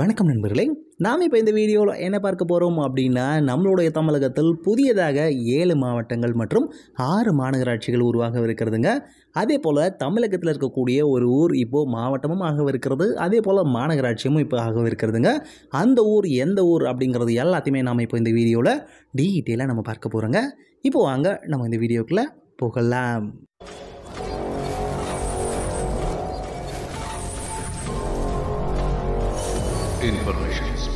வணக்கம் நண்பர்களே நாம் இப்போ இந்த வீடியோவில் என்ன பார்க்க போகிறோம் அப்படின்னா நம்மளுடைய தமிழகத்தில் புதியதாக ஏழு மாவட்டங்கள் மற்றும் ஆறு மாநகராட்சிகள் உருவாக இருக்கிறதுங்க அதே போல் தமிழகத்தில் இருக்கக்கூடிய ஒரு ஊர் இப்போது மாவட்டமும் ஆகவிருக்கிறது அதே போல் மாநகராட்சியும் இப்போ ஆகவிருக்கிறதுங்க அந்த ஊர் எந்த ஊர் அப்படிங்கிறது எல்லாத்தையுமே நாம் இப்போ இந்த வீடியோவில் டீட்டெயிலாக நம்ம பார்க்க போகிறோங்க இப்போது வாங்க நம்ம இந்த வீடியோக்குள்ளே போகலாம் generations.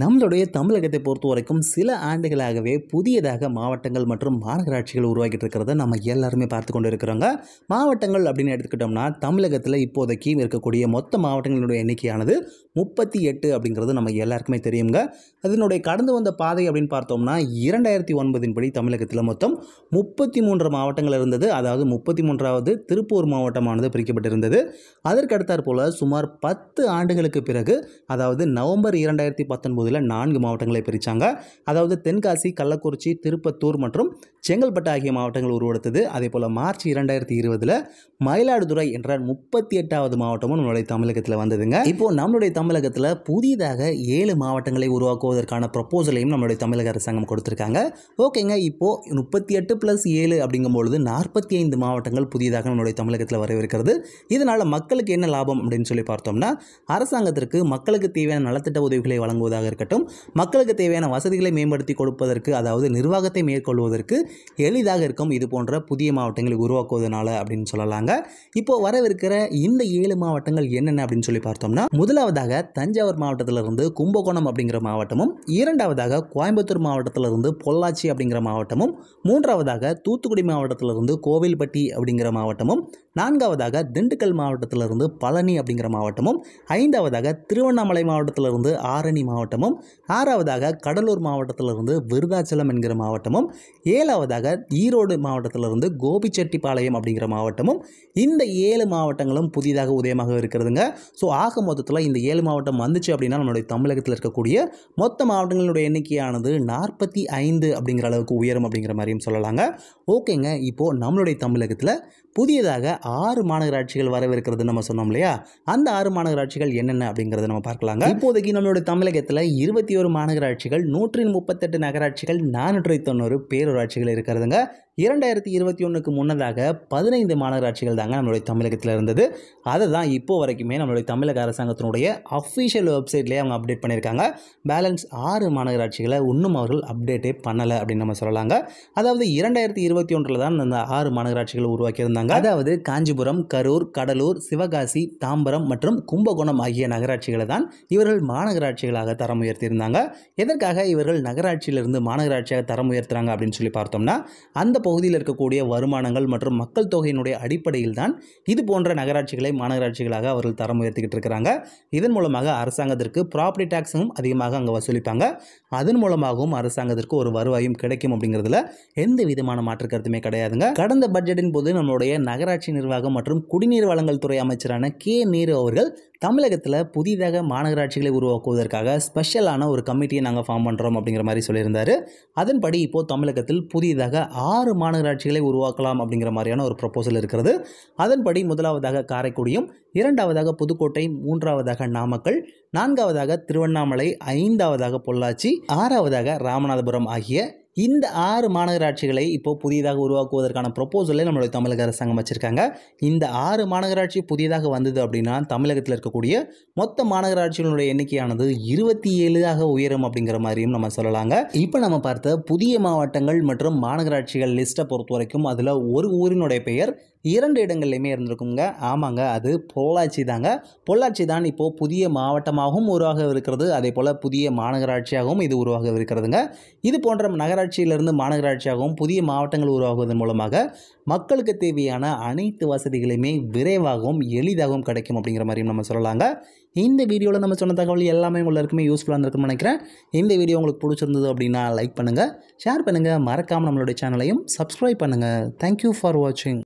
நம்மளுடைய தமிழகத்தை பொறுத்த வரைக்கும் சில ஆண்டுகளாகவே புதியதாக மாவட்டங்கள் மற்றும் மாநகராட்சிகள் உருவாக்கிட்டு இருக்கிறத நம்ம எல்லாருமே பார்த்து கொண்டு இருக்கிறோங்க மாவட்டங்கள் அப்படின்னு எடுத்துக்கிட்டோம்னா தமிழகத்தில் இப்போதைக்கு இருக்கக்கூடிய மொத்த மாவட்டங்களுடைய எண்ணிக்கையானது முப்பத்தி எட்டு அப்படிங்கிறது நம்ம எல்லாருக்குமே தெரியுங்க அதனுடைய கடந்து வந்த பாதை அப்படின்னு பார்த்தோம்னா இரண்டாயிரத்தி ஒன்பதின் படி தமிழகத்தில் மொத்தம் முப்பத்தி மூன்று மாவட்டங்கள் இருந்தது அதாவது முப்பத்தி மூன்றாவது திருப்பூர் மாவட்டமானது பிரிக்கப்பட்டிருந்தது அதற்கடுத்தாற்போல் சுமார் பத்து ஆண்டுகளுக்கு பிறகு அதாவது நவம்பர் இரண்டாயிரத்தி பத்தொன்பது பகுதியில் நான்கு மாவட்டங்களை பிரித்தாங்க அதாவது தென்காசி கள்ளக்குறிச்சி திருப்பத்தூர் மற்றும் செங்கல்பட்டு ஆகிய மாவட்டங்கள் உருவெடுத்தது அதே போல் மார்ச் இரண்டாயிரத்தி இருபதில் மயிலாடுதுறை என்ற முப்பத்தி எட்டாவது மாவட்டமும் நம்மளுடைய தமிழகத்தில் வந்ததுங்க இப்போது நம்மளுடைய தமிழகத்தில் புதிதாக ஏழு மாவட்டங்களை உருவாக்குவதற்கான ப்ரப்போசலையும் நம்மளுடைய தமிழக அரசாங்கம் கொடுத்துருக்காங்க ஓகேங்க இப்போது முப்பத்தி எட்டு ப்ளஸ் ஏழு அப்படிங்கும்பொழுது நாற்பத்தி ஐந்து மாவட்டங்கள் புதிதாக நம்மளுடைய தமிழகத்தில் வரவிருக்கிறது இதனால் மக்களுக்கு என்ன லாபம் அப்படின்னு சொல்லி பார்த்தோம்னா அரசாங்கத்திற்கு மக்களுக்கு தேவையான நலத்திட்ட உதவிகளை வழங்குவதாக இருக்கட்டும் மக்களுக்கு தேவையான வசதிகளை மேம்படுத்தி கொடுப்பதற்கு அதாவது நிர்வாகத்தை மேற்கொள்வதற்கு எளிதாக இருக்கும் இது போன்ற புதிய மாவட்டங்களை உருவாக்குவதனால அப்படின்னு சொல்லலாங்க இப்போ வரவிருக்கிற இந்த ஏழு மாவட்டங்கள் என்னென்ன அப்படின்னு சொல்லி பார்த்தோம்னா முதலாவதாக தஞ்சாவூர் மாவட்டத்திலிருந்து கும்பகோணம் அப்படிங்கிற மாவட்டமும் இரண்டாவதாக கோயம்புத்தூர் மாவட்டத்திலிருந்து பொள்ளாச்சி அப்படிங்கிற மாவட்டமும் மூன்றாவதாக தூத்துக்குடி மாவட்டத்திலிருந்து கோவில்பட்டி அப்படிங்கிற மாவட்டமும் நான்காவதாக திண்டுக்கல் மாவட்டத்திலிருந்து பழனி அப்படிங்கிற மாவட்டமும் ஐந்தாவதாக திருவண்ணாமலை மாவட்டத்திலிருந்து ஆரணி மாவட்டமும் மாவட்டமும் ஆறாவதாக கடலூர் மாவட்டத்திலிருந்து விருதாச்சலம் என்கிற மாவட்டமும் ஏழாவதாக ஈரோடு மாவட்டத்திலிருந்து கோபிச்செட்டிப்பாளையம் அப்படிங்கிற மாவட்டமும் இந்த ஏழு மாவட்டங்களும் புதிதாக உதயமாக இருக்கிறதுங்க ஸோ ஆக மொத்தத்தில் இந்த ஏழு மாவட்டம் வந்துச்சு அப்படின்னா நம்மளுடைய தமிழகத்தில் இருக்கக்கூடிய மொத்த மாவட்டங்களுடைய எண்ணிக்கையானது நாற்பத்தி ஐந்து அப்படிங்கிற அளவுக்கு உயரும் அப்படிங்கிற மாதிரியும் சொல்லலாங்க ஓகேங்க இப்போது நம்மளுடைய தமிழகத்தில் புதியதாக ஆறு மாநகராட்சிகள் வரவிருக்கிறது நம்ம சொன்னோம் இல்லையா அந்த ஆறு மாநகராட்சிகள் என்னென்ன அப்படிங்கிறத நம்ம பார்க்கலாங்க இப்போதைக்கு நம்மளுடைய தமிழகத்தில் இருபத்தி ஒரு மாநகராட்சிகள் நூற்றி முப்பத்தெட்டு நகராட்சிகள் நானூற்றி தொண்ணூறு பேரூராட்சிகள் இருக்கிறதுங்க இரண்டாயிரத்தி இருபத்தி ஒன்றுக்கு முன்னதாக பதினைந்து மாநகராட்சிகள் தாங்க நம்மளுடைய தமிழகத்தில் இருந்தது அதை தான் இப்போ வரைக்குமே நம்மளுடைய தமிழக அரசாங்கத்தினுடைய அஃபிஷியல் வெப்சைட்லேயே அவங்க அப்டேட் பண்ணியிருக்காங்க பேலன்ஸ் ஆறு மாநகராட்சிகளை இன்னும் அவர்கள் அப்டேட்டே பண்ணலை அப்படின்னு நம்ம சொல்லலாங்க அதாவது இரண்டாயிரத்தி இருபத்தி ஒன்றில் தான் அந்த ஆறு மாநகராட்சிகள் உருவாக்கியிருந்தாங்க அதாவது காஞ்சிபுரம் கரூர் கடலூர் சிவகாசி தாம்பரம் மற்றும் கும்பகோணம் ஆகிய நகராட்சிகளை தான் இவர்கள் மாநகராட்சிகளாக தரம் உயர்த்தியிருந்தாங்க எதற்காக இவர்கள் நகராட்சியிலிருந்து மாநகராட்சியாக தரம் உயர்த்துறாங்க அப்படின்னு சொல்லி பார்த்தோம்னா அந்த பகுதியில் இருக்கக்கூடிய வருமானங்கள் மற்றும் மக்கள் தொகையினுடைய அடிப்படையில் தான் இது போன்ற நகராட்சிகளை மாநகராட்சிகளாக அவர்கள் தரம் உயர்த்திக்கிட்டு இருக்கிறாங்க இதன் மூலமாக அரசாங்கத்திற்கு ப்ராப்பர்ட்டி டேக்ஸும் அதிகமாக அங்கே வசூலிப்பாங்க அதன் மூலமாகவும் அரசாங்கத்திற்கு ஒரு வருவாயும் கிடைக்கும் அப்படிங்கிறதுல எந்த விதமான மாற்று கருத்துமே கிடையாதுங்க கடந்த பட்ஜெட்டின் போது நம்மளுடைய நகராட்சி நிர்வாகம் மற்றும் குடிநீர் வளங்கள் துறை அமைச்சரான கே நேரு அவர்கள் தமிழகத்தில் புதிதாக மாநகராட்சிகளை உருவாக்குவதற்காக ஸ்பெஷலான ஒரு கமிட்டியை நாங்கள் ஃபார்ம் பண்ணுறோம் அப்படிங்கிற மாதிரி சொல்லியிருந்தார் அதன்படி இப்போது தமிழகத்தில் புதிதாக ஆறு ஆறு மாநகராட்சிகளை உருவாக்கலாம் அப்படிங்கிற மாதிரியான ஒரு ப்ரொப்போசல் இருக்கிறது அதன்படி முதலாவதாக காரைக்குடியும் இரண்டாவதாக புதுக்கோட்டை மூன்றாவதாக நாமக்கல் நான்காவதாக திருவண்ணாமலை ஐந்தாவதாக பொள்ளாச்சி ஆறாவதாக ராமநாதபுரம் ஆகிய இந்த ஆறு மாநகராட்சிகளை இப்போ புதியதாக உருவாக்குவதற்கான ப்ரொப்போசலை நம்மளுடைய தமிழக அரசாங்கம் வச்சுருக்காங்க இந்த ஆறு மாநகராட்சி புதியதாக வந்தது அப்படின்னா தமிழகத்தில் இருக்கக்கூடிய மொத்த மாநகராட்சிகளுடைய எண்ணிக்கையானது இருபத்தி ஏழுதாக உயரும் அப்படிங்கிற மாதிரியும் நம்ம சொல்லலாங்க இப்போ நம்ம பார்த்த புதிய மாவட்டங்கள் மற்றும் மாநகராட்சிகள் லிஸ்ட்டை பொறுத்த வரைக்கும் அதில் ஒரு ஊரினுடைய பெயர் இரண்டு இடங்கள்லையுமே இருந்திருக்குங்க ஆமாங்க அது பொள்ளாச்சி தாங்க பொள்ளாச்சி தான் இப்போது புதிய மாவட்டமாகவும் உருவாக இருக்கிறது அதே போல் புதிய மாநகராட்சியாகவும் இது உருவாக இருக்கிறதுங்க இது போன்ற நகராட்சியிலிருந்து மாநகராட்சியாகவும் புதிய மாவட்டங்கள் உருவாகுவதன் மூலமாக மக்களுக்கு தேவையான அனைத்து வசதிகளையுமே விரைவாகவும் எளிதாகவும் கிடைக்கும் அப்படிங்கிற மாதிரியும் நம்ம சொல்லலாங்க இந்த வீடியோவில் நம்ம சொன்ன தகவல் எல்லாமே எல்லாருக்குமே யூஸ்ஃபுல்லாக இருந்திருக்குன்னு நினைக்கிறேன் இந்த வீடியோ உங்களுக்கு பிடிச்சிருந்தது அப்படின்னா லைக் பண்ணுங்கள் ஷேர் பண்ணுங்கள் மறக்காமல் நம்மளுடைய சேனலையும் சப்ஸ்கிரைப் பண்ணுங்கள் தேங்க்யூ ஃபார் வாட்சிங்